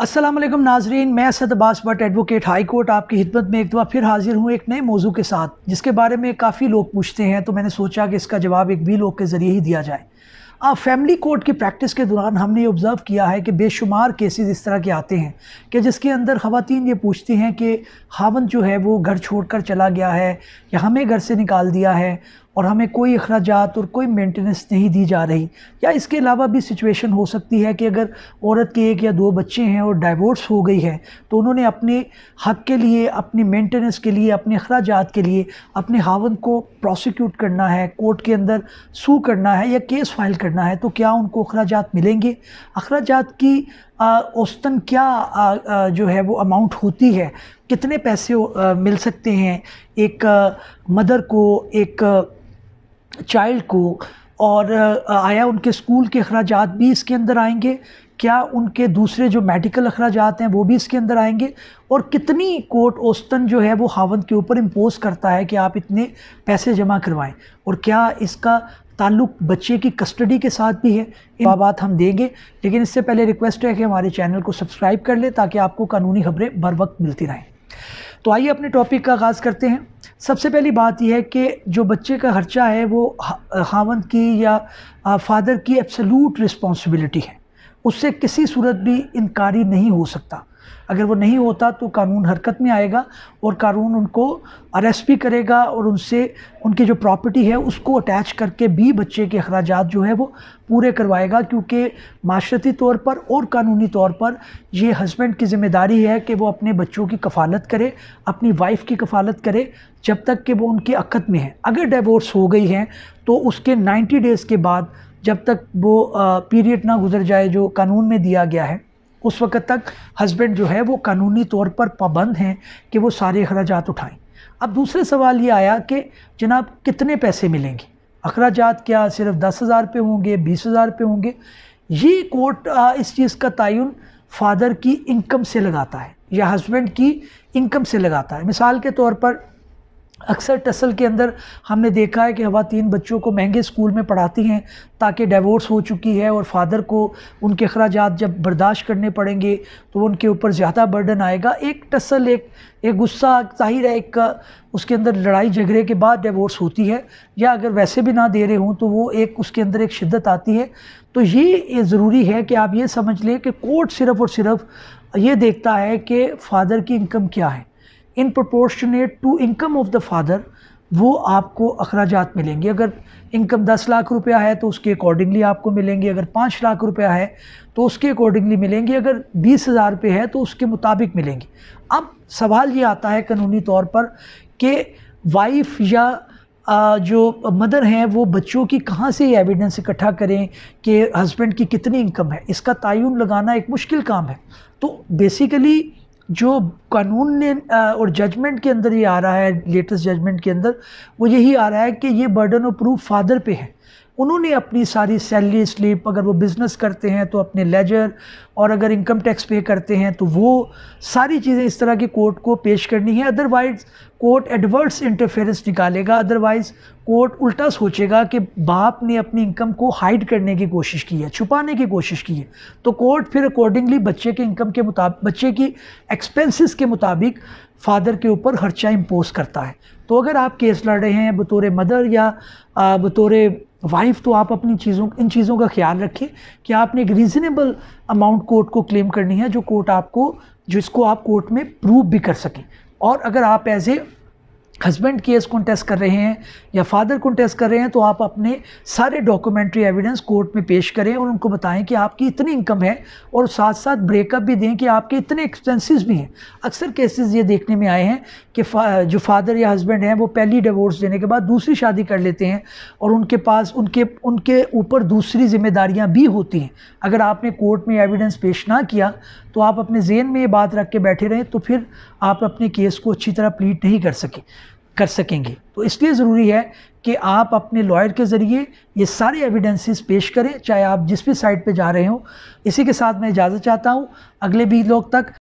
अस्सलाम वालेकुम नाजरीन मैं Asad Abbas Bhatt advocate high court आपकी खिदमत में एक दफ़ा फिर हाजिर हूँ एक नए मौजू के साथ जिसके बारे में काफ़ी लोग पूछते हैं तो मैंने सोचा कि इसका जवाब एक भी लोग के ज़रिए ही दिया जाए अब फैमिली कोर्ट की प्रैक्टिस के दौरान हमने ऑब्ज़र्व किया है कि बेशुमार केसेस इस तरह के आते हैं कि जिसके अंदर ख़वातीन ये पूछती हैं कि हावन जो है वो घर छोड़कर चला गया है या हमें घर से निकाल दिया है और हमें कोई अखराज और कोई मेंटेनेंस नहीं दी जा रही या इसके अलावा भी सिचुएशन हो सकती है कि अगर औरत के एक या दो बच्चे हैं और डाइवोर्स हो गई है तो उन्होंने अपने हक के लिए अपनी मेंटेनेंस के लिए अपने अखराज के लिए अपने हावन को प्रोसिक्यूट करना है कोर्ट के अंदर सू करना है या केस फाइल करना है तो क्या उनको अखराज मिलेंगे अखराज की औसतन क्या आ, आ, जो है वो अमाउंट होती है कितने पैसे आ, मिल सकते हैं एक मदर को एक चाइल्ड को और आया उनके स्कूल के अखराज भी इसके अंदर आएंगे क्या उनके दूसरे जो मेडिकल अखराज हैं वो भी इसके अंदर आएंगे और कितनी कोर्ट औस्तन जो है वो हावन के ऊपर इम्पोज़ करता है कि आप इतने पैसे जमा करवाएं और क्या इसका ताल्लुक बच्चे की कस्टडी के साथ भी है इन बात हम देंगे लेकिन इससे पहले रिक्वेस्ट है कि हमारे चैनल को सब्सक्राइब कर लें ताकि आपको कानूनी खबरें बर वक्त मिलती रहें तो आइए अपने टॉपिक का आगाज़ करते हैं सबसे पहली बात यह है कि जो बच्चे का खर्चा है वो हावन की या फादर की एब्सोल्यूट रिस्पॉन्सिबिलिटी है उससे किसी सूरत भी इनकारी नहीं हो सकता अगर वो नहीं होता तो कानून हरकत में आएगा और कानून उनको अरेस्ट भी करेगा और उनसे उनकी जो प्रॉपर्टी है उसको अटैच करके भी बच्चे के अखराज जो है वो पूरे करवाएगा क्योंकि माशरती तौर पर और कानूनी तौर पर ये हस्बैंड की ज़िम्मेदारी है कि वो अपने बच्चों की कफ़ालत करे अपनी वाइफ की कफ़ालत करे जब तक कि वो उनकी अकत में है अगर डिवोर्स हो गई है तो उसके नाइन्टी डेज़ के बाद जब तक वो पीरियड ना गुजर जाए जो कानून में दिया गया है उस वक्त तक हस्बैंड जो है वो कानूनी तौर पर पाबंद हैं कि वो सारे अखराज उठाएं अब दूसरे सवाल ये आया कि जनाब कितने पैसे मिलेंगे अखराज क्या सिर्फ दस हज़ार पे होंगे बीस हज़ार पे होंगे ये कोर्ट इस चीज़ का तयन फादर की इनकम से लगाता है या हस्बैंड की इनकम से लगाता है मिसाल के तौर पर अक्सर टसल के अंदर हमने देखा है कि खातन बच्चों को महंगे स्कूल में पढ़ाती हैं ताकि डिवोर्स हो चुकी है और फादर को उनके अखराज जब बर्दाश्त करने पड़ेंगे तो उनके ऊपर ज़्यादा बर्डन आएगा एक टसल एक एक गुस्सा जाहिर है एक उसके अंदर लड़ाई झगड़े के बाद डिवोर्स होती है या अगर वैसे भी ना दे रहे हों तो वो एक उसके अंदर एक शिद्दत आती है तो ये ज़रूरी है कि आप ये समझ लें कि कोर्ट सिर्फ़ और सिर्फ़ ये देखता है कि फ़ादर की इनकम क्या है in proportionate to income of the father वो आपको अखराज मिलेंगे अगर इनकम दस लाख रुपया है तो उसके अकॉर्डिंगली आपको मिलेंगे अगर पाँच लाख रुपया है तो उसके अकॉर्डिंगली मिलेंगे अगर बीस हज़ार रुपये है तो उसके मुताबिक मिलेंगे अब सवाल ये आता है कानूनी तौर पर कि वाइफ या जो मदर हैं वो बच्चों की कहाँ से एविडेंस इकट्ठा करें कि हस्बैंड की कितनी इनकम है इसका तयन लगाना एक मुश्किल काम है तो बेसिकली जो कानून ने और जजमेंट के अंदर ये आ रहा है लेटेस्ट जजमेंट के अंदर वो यही आ रहा है कि ये बर्डन ऑफ प्रूफ फादर पे है उन्होंने अपनी सारी सैलरी स्लिप अगर वो बिज़नेस करते हैं तो अपने लेजर और अगर इनकम टैक्स पे करते हैं तो वो सारी चीज़ें इस तरह की कोर्ट को पेश करनी है अदरवाइज़ कोर्ट एडवर्स इंटरफेरेंस निकालेगा अदरवाइज़ कोर्ट उल्टा सोचेगा कि बाप ने अपनी इनकम को हाइड करने की कोशिश की है छुपाने की कोशिश की है तो कोर्ट फिर अकॉर्डिंगली बच्चे के इनकम के मुताबिक बच्चे की एक्सपेंसिस के मुताबिक फादर के ऊपर खर्चा इम्पोज करता है तो अगर आप केस लड़ रहे हैं बतौर मदर या बतौर वाइफ तो आप अपनी चीज़ों इन चीज़ों का ख्याल रखिए कि आपने एक रीज़नेबल अमाउंट कोर्ट को क्लेम करनी है जो कोर्ट आपको जिसको आप कोर्ट में प्रूव भी कर सकें और अगर आप as a husband case contest कर रहे हैं या फादर कॉन्टेस्ट कर रहे हैं तो आप अपने सारे डॉक्यूमेंट्री एविडेंस कोर्ट में पेश करें और उनको बताएं कि आपकी इतनी इनकम है और साथ साथ ब्रेकअप भी दें कि आपके इतने एक्सपेंसेस भी हैं अक्सर केसेस ये देखने में आए हैं कि फा, जो फादर या हस्बैंड हैं वो पहली डिवोर्स देने के बाद दूसरी शादी कर लेते हैं और उनके पास उनके उनके ऊपर दूसरी जिम्मेदारियाँ भी होती हैं अगर आपने कोर्ट में एविडेंस पेश ना किया तो आप अपने जेन में ये बात रख के बैठे रहें तो फिर आप अपने केस को अच्छी तरह प्लीट नहीं कर सके कर सकेंगे तो इसलिए ज़रूरी है कि आप अपने लॉयर के ज़रिए ये सारे एविडेंसेस पेश करें चाहे आप जिस भी साइट पे जा रहे हो इसी के साथ मैं इजाज़त चाहता हूँ अगले भी लोग तक